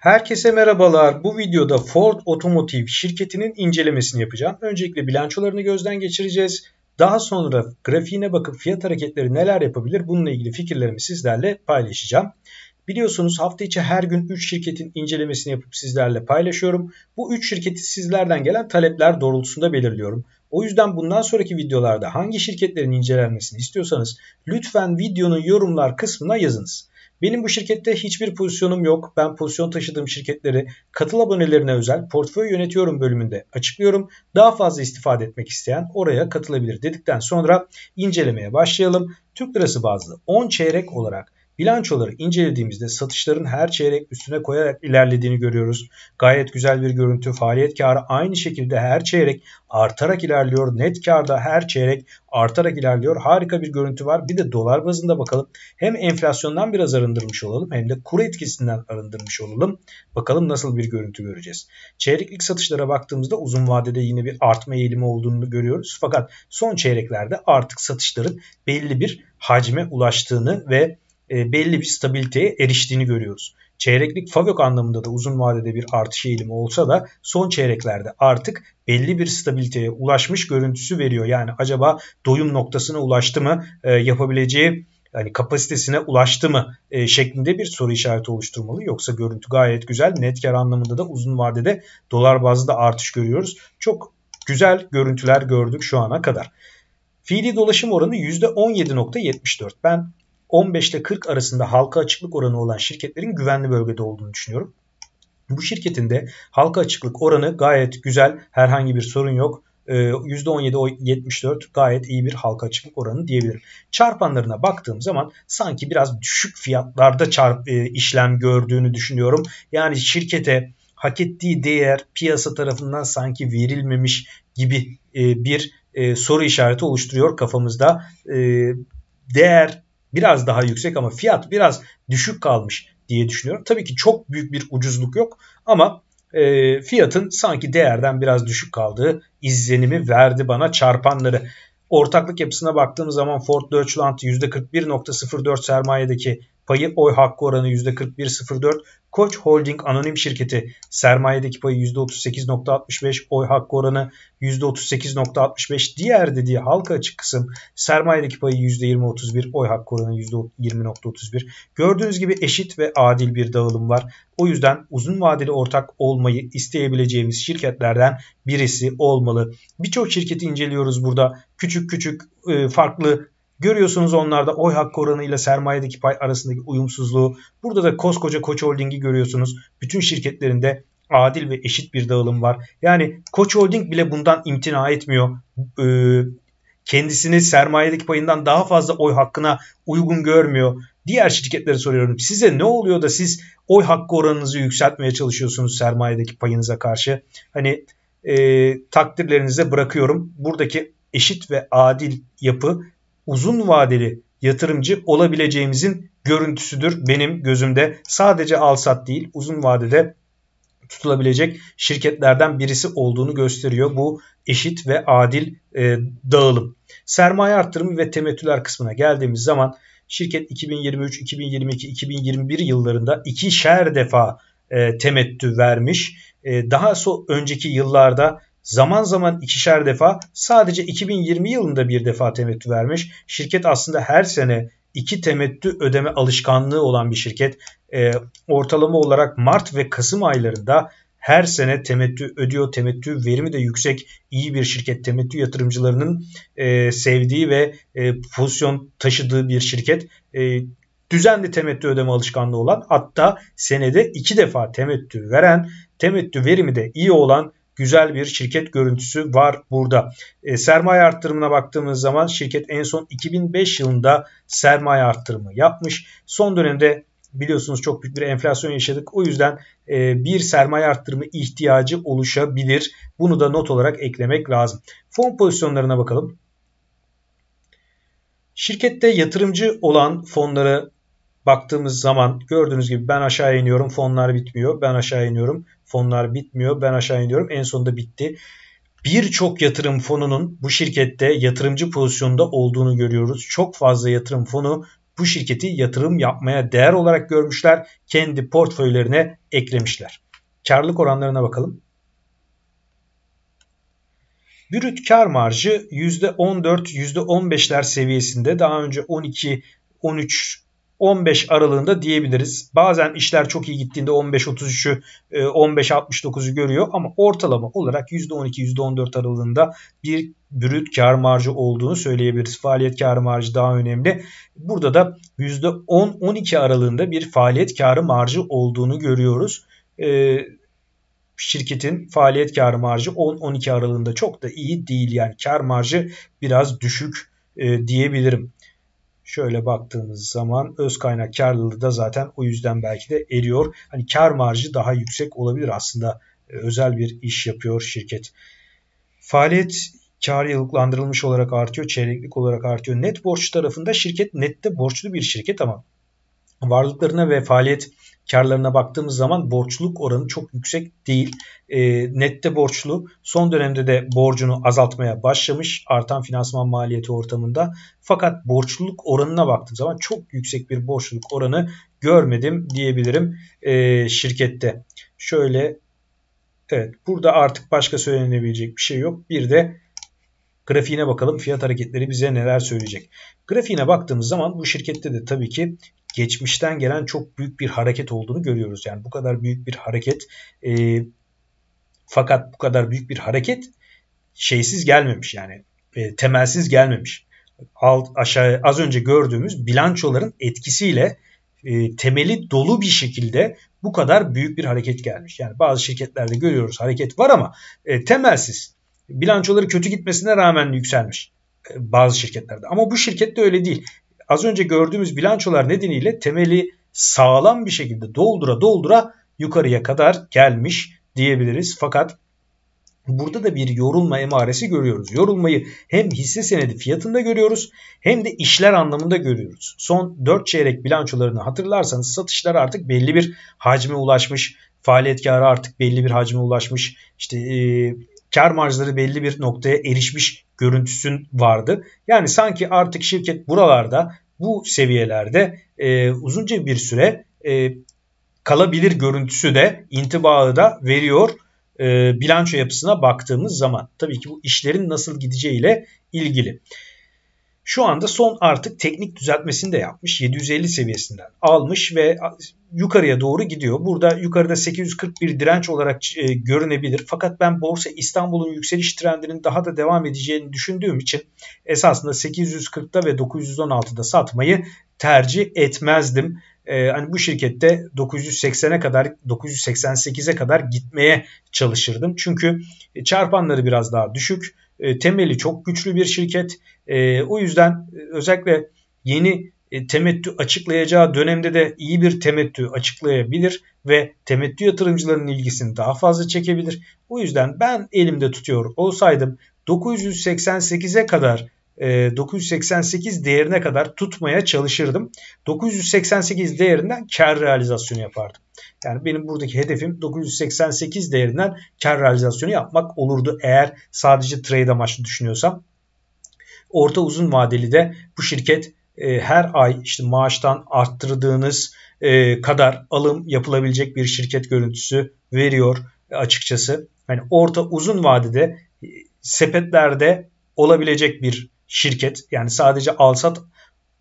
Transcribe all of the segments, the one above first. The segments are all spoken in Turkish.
Herkese merhabalar. Bu videoda Ford Otomotiv şirketinin incelemesini yapacağım. Öncelikle bilançolarını gözden geçireceğiz. Daha sonra grafiğine bakıp fiyat hareketleri neler yapabilir bununla ilgili fikirlerimi sizlerle paylaşacağım. Biliyorsunuz hafta içi her gün 3 şirketin incelemesini yapıp sizlerle paylaşıyorum. Bu 3 şirketi sizlerden gelen talepler doğrultusunda belirliyorum. O yüzden bundan sonraki videolarda hangi şirketlerin incelenmesini istiyorsanız lütfen videonun yorumlar kısmına yazınız. Benim bu şirkette hiçbir pozisyonum yok. Ben pozisyon taşıdığım şirketleri katıl abonelerine özel portföy yönetiyorum bölümünde açıklıyorum. Daha fazla istifade etmek isteyen oraya katılabilir dedikten sonra incelemeye başlayalım. Türk lirası bazlı 10 çeyrek olarak Bilançoları incelediğimizde satışların her çeyrek üstüne koyarak ilerlediğini görüyoruz. Gayet güzel bir görüntü. Faaliyet karı aynı şekilde her çeyrek artarak ilerliyor. Net karda her çeyrek artarak ilerliyor. Harika bir görüntü var. Bir de dolar bazında bakalım. Hem enflasyondan biraz arındırmış olalım hem de kur etkisinden arındırmış olalım. Bakalım nasıl bir görüntü göreceğiz. Çeyreklik satışlara baktığımızda uzun vadede yine bir artma eğilimi olduğunu görüyoruz. Fakat son çeyreklerde artık satışların belli bir hacme ulaştığını ve e, belli bir stabiliteye eriştiğini görüyoruz. Çeyreklik FAVÖK anlamında da uzun vadede bir artış eğilimi olsa da son çeyreklerde artık belli bir stabiliteye ulaşmış görüntüsü veriyor. Yani acaba doyum noktasına ulaştı mı e, yapabileceği hani kapasitesine ulaştı mı e, şeklinde bir soru işareti oluşturmalı. Yoksa görüntü gayet güzel. Net kar anlamında da uzun vadede dolar bazlı da artış görüyoruz. Çok güzel görüntüler gördük şu ana kadar. Fiili dolaşım oranı %17.74. Ben 15 ile 40 arasında halka açıklık oranı olan şirketlerin güvenli bölgede olduğunu düşünüyorum. Bu şirketin de halka açıklık oranı gayet güzel. Herhangi bir sorun yok. %17-74 ee, gayet iyi bir halka açıklık oranı diyebilirim. Çarpanlarına baktığım zaman sanki biraz düşük fiyatlarda çarp, e, işlem gördüğünü düşünüyorum. Yani şirkete hak ettiği değer piyasa tarafından sanki verilmemiş gibi e, bir e, soru işareti oluşturuyor kafamızda. Değer biraz daha yüksek ama fiyat biraz düşük kalmış diye düşünüyorum. Tabii ki çok büyük bir ucuzluk yok ama e, fiyatın sanki değerden biraz düşük kaldığı izlenimi verdi bana çarpanları. Ortaklık yapısına baktığımız zaman Ford Deutschland %41.04 sermayedeki Payı oy hakkı oranı %41.04. Koç Holding anonim şirketi sermayedeki payı %38.65, oy hakkı oranı %38.65. Diğer dediği halka açık kısım sermayedeki payı %20.31, oy hakkı oranı %20.31. Gördüğünüz gibi eşit ve adil bir dağılım var. O yüzden uzun vadeli ortak olmayı isteyebileceğimiz şirketlerden birisi olmalı. Birçok şirketi inceliyoruz burada. Küçük küçük e, farklı Görüyorsunuz onlarda oy hakkı oranıyla sermayedeki pay arasındaki uyumsuzluğu. Burada da koskoca Koç Holding'i görüyorsunuz. Bütün şirketlerinde adil ve eşit bir dağılım var. Yani Koç Holding bile bundan imtina etmiyor. Ee, kendisini sermayedeki payından daha fazla oy hakkına uygun görmüyor. Diğer şirketlere soruyorum. Size ne oluyor da siz oy hakkı oranınızı yükseltmeye çalışıyorsunuz sermayedeki payınıza karşı? Hani e, takdirlerinize bırakıyorum. Buradaki eşit ve adil yapı uzun vadeli yatırımcı olabileceğimizin görüntüsüdür benim gözümde. Sadece alsat değil uzun vadede tutulabilecek şirketlerden birisi olduğunu gösteriyor bu eşit ve adil e, dağılım. Sermaye arttırımı ve temettüler kısmına geldiğimiz zaman şirket 2023, 2022, 2021 yıllarında ikişer defa e, temettü vermiş. E, daha so önceki yıllarda zaman zaman ikişer defa sadece 2020 yılında bir defa temettü vermiş. Şirket aslında her sene iki temettü ödeme alışkanlığı olan bir şirket. E, ortalama olarak Mart ve Kasım aylarında her sene temettü ödüyor. Temettü verimi de yüksek iyi bir şirket. Temettü yatırımcılarının e, sevdiği ve e, pozisyon taşıdığı bir şirket. E, düzenli temettü ödeme alışkanlığı olan hatta senede iki defa temettü veren, temettü verimi de iyi olan güzel bir şirket görüntüsü var burada. E, sermaye arttırımına baktığımız zaman şirket en son 2005 yılında sermaye arttırımı yapmış. Son dönemde biliyorsunuz çok büyük bir enflasyon yaşadık. O yüzden e, bir sermaye arttırımı ihtiyacı oluşabilir. Bunu da not olarak eklemek lazım. Fon pozisyonlarına bakalım. Şirkette yatırımcı olan fonları baktığımız zaman gördüğünüz gibi ben aşağı iniyorum fonlar bitmiyor. Ben aşağı iniyorum fonlar bitmiyor. Ben aşağı iniyorum en sonunda bitti. Birçok yatırım fonunun bu şirkette yatırımcı pozisyonda olduğunu görüyoruz. Çok fazla yatırım fonu bu şirketi yatırım yapmaya değer olarak görmüşler. Kendi portföylerine eklemişler. Karlılık oranlarına bakalım. Brüt kar marjı %14-15'ler seviyesinde. Daha önce 12 13 15 aralığında diyebiliriz. Bazen işler çok iyi gittiğinde 15-33'ü 15-69'u e, görüyor ama ortalama olarak %12-14 aralığında bir brüt kar marjı olduğunu söyleyebiliriz. Faaliyet kar marjı daha önemli. Burada da %10-12 aralığında bir faaliyet karı marjı olduğunu görüyoruz. E, şirketin faaliyet kar marjı 10-12 aralığında çok da iyi değil. Yani kar marjı biraz düşük e, diyebilirim şöyle baktığınız zaman öz kaynak karlılığı da zaten o yüzden belki de eriyor. Hani kar marjı daha yüksek olabilir aslında ee, özel bir iş yapıyor şirket. Faaliyet kar yıllıklandırılmış olarak artıyor, çeyreklik olarak artıyor. Net borç tarafında şirket nette borçlu bir şirket ama varlıklarına ve faaliyet karlarına baktığımız zaman borçluluk oranı çok yüksek değil. E, nette borçlu son dönemde de borcunu azaltmaya başlamış artan finansman maliyeti ortamında. Fakat borçluluk oranına baktığım zaman çok yüksek bir borçluluk oranı görmedim diyebilirim e, şirkette. Şöyle evet burada artık başka söylenebilecek bir şey yok. Bir de grafiğine bakalım fiyat hareketleri bize neler söyleyecek. Grafiğine baktığımız zaman bu şirkette de tabii ki geçmişten gelen çok büyük bir hareket olduğunu görüyoruz. Yani bu kadar büyük bir hareket e, fakat bu kadar büyük bir hareket şeysiz gelmemiş yani e, temelsiz gelmemiş. Alt, aşağı az önce gördüğümüz bilançoların etkisiyle e, temeli dolu bir şekilde bu kadar büyük bir hareket gelmiş. Yani bazı şirketlerde görüyoruz hareket var ama e, temelsiz. Bilançoları kötü gitmesine rağmen yükselmiş e, bazı şirketlerde. Ama bu şirkette öyle değil az önce gördüğümüz bilançolar nedeniyle temeli sağlam bir şekilde doldura doldura yukarıya kadar gelmiş diyebiliriz. Fakat burada da bir yorulma emaresi görüyoruz. Yorulmayı hem hisse senedi fiyatında görüyoruz hem de işler anlamında görüyoruz. Son 4 çeyrek bilançolarını hatırlarsanız satışlar artık belli bir hacme ulaşmış. Faaliyet karı artık belli bir hacme ulaşmış. İşte e, kar marjları belli bir noktaya erişmiş görüntüsün vardı. Yani sanki artık şirket buralarda bu seviyelerde e, uzunca bir süre e, kalabilir görüntüsü de intibağı da veriyor e, bilanço yapısına baktığımız zaman. Tabii ki bu işlerin nasıl gideceğiyle ilgili. Şu anda son artık teknik düzeltmesini de yapmış. 750 seviyesinden almış ve yukarıya doğru gidiyor. Burada yukarıda 841 direnç olarak e, görünebilir. Fakat ben borsa İstanbul'un yükseliş trendinin daha da devam edeceğini düşündüğüm için esasında 840'da ve 916'da satmayı tercih etmezdim e, hani bu şirkette 980'e kadar 988'e kadar gitmeye çalışırdım. Çünkü çarpanları biraz daha düşük. E, temeli çok güçlü bir şirket. E, o yüzden e, özellikle yeni e, temettü açıklayacağı dönemde de iyi bir temettü açıklayabilir ve temettü yatırımcılarının ilgisini daha fazla çekebilir. O yüzden ben elimde tutuyor olsaydım 988'e kadar 988 e, değerine kadar tutmaya çalışırdım. 988 değerinden kar realizasyonu yapardım. Yani benim buradaki hedefim 988 değerinden kar realizasyonu yapmak olurdu eğer sadece trade amaçlı düşünüyorsam. Orta uzun vadeli de bu şirket e, her ay işte maaştan arttırdığınız e, kadar alım yapılabilecek bir şirket görüntüsü veriyor açıkçası. Yani orta uzun vadede e, sepetlerde olabilecek bir şirket yani sadece alsat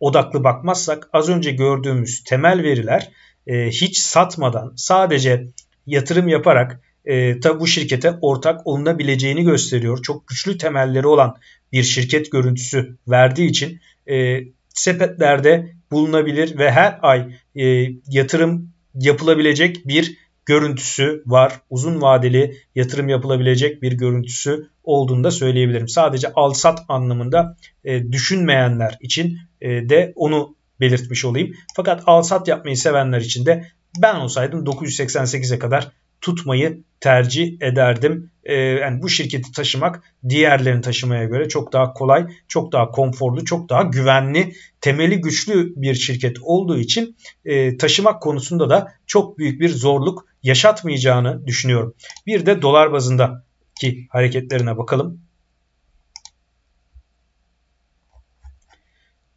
odaklı bakmazsak az önce gördüğümüz temel veriler e, hiç satmadan sadece yatırım yaparak e, tabi bu şirkete ortak olunabileceğini gösteriyor. Çok güçlü temelleri olan bir şirket görüntüsü verdiği için e, sepetlerde bulunabilir ve her ay e, yatırım yapılabilecek bir görüntüsü var. Uzun vadeli yatırım yapılabilecek bir görüntüsü olduğunu da söyleyebilirim. Sadece al-sat anlamında e, düşünmeyenler için e, de onu belirtmiş olayım. Fakat al-sat yapmayı sevenler için de ben olsaydım 988'e kadar tutmayı tercih ederdim. Ee, yani bu şirketi taşımak diğerlerini taşımaya göre çok daha kolay, çok daha konforlu, çok daha güvenli, temeli güçlü bir şirket olduğu için e, taşımak konusunda da çok büyük bir zorluk yaşatmayacağını düşünüyorum. Bir de dolar bazında ki hareketlerine bakalım.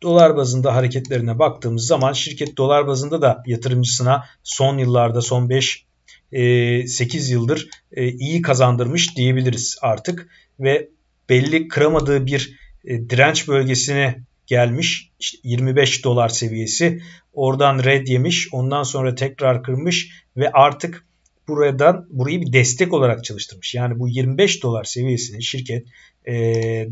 Dolar bazında hareketlerine baktığımız zaman şirket dolar bazında da yatırımcısına son yıllarda son 5 8 e, yıldır e, iyi kazandırmış diyebiliriz artık ve belli kıramadığı bir e, direnç bölgesine gelmiş. İşte 25 dolar seviyesi. Oradan red yemiş. Ondan sonra tekrar kırmış ve artık buradan burayı bir destek olarak çalıştırmış. Yani bu 25 dolar seviyesini şirket e,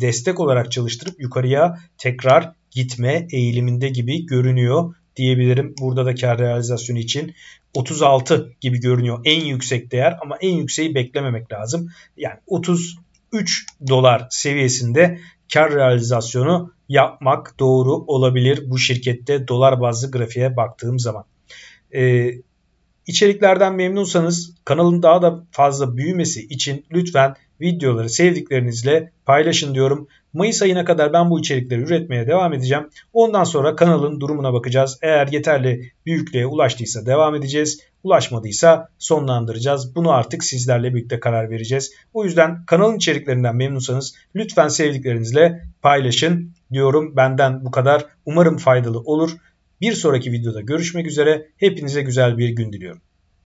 destek olarak çalıştırıp yukarıya tekrar gitme eğiliminde gibi görünüyor diyebilirim. Burada da kar realizasyonu için 36 gibi görünüyor en yüksek değer ama en yükseği beklememek lazım. Yani 33 dolar seviyesinde kar realizasyonu yapmak doğru olabilir bu şirkette dolar bazlı grafiğe baktığım zaman. Ee, İçeriklerden memnunsanız kanalın daha da fazla büyümesi için lütfen videoları sevdiklerinizle paylaşın diyorum. Mayıs ayına kadar ben bu içerikleri üretmeye devam edeceğim. Ondan sonra kanalın durumuna bakacağız. Eğer yeterli büyüklüğe ulaştıysa devam edeceğiz. Ulaşmadıysa sonlandıracağız. Bunu artık sizlerle birlikte karar vereceğiz. O yüzden kanalın içeriklerinden memnunsanız lütfen sevdiklerinizle paylaşın diyorum. Benden bu kadar. Umarım faydalı olur. Bir sonraki videoda görüşmek üzere. Hepinize güzel bir gün diliyorum.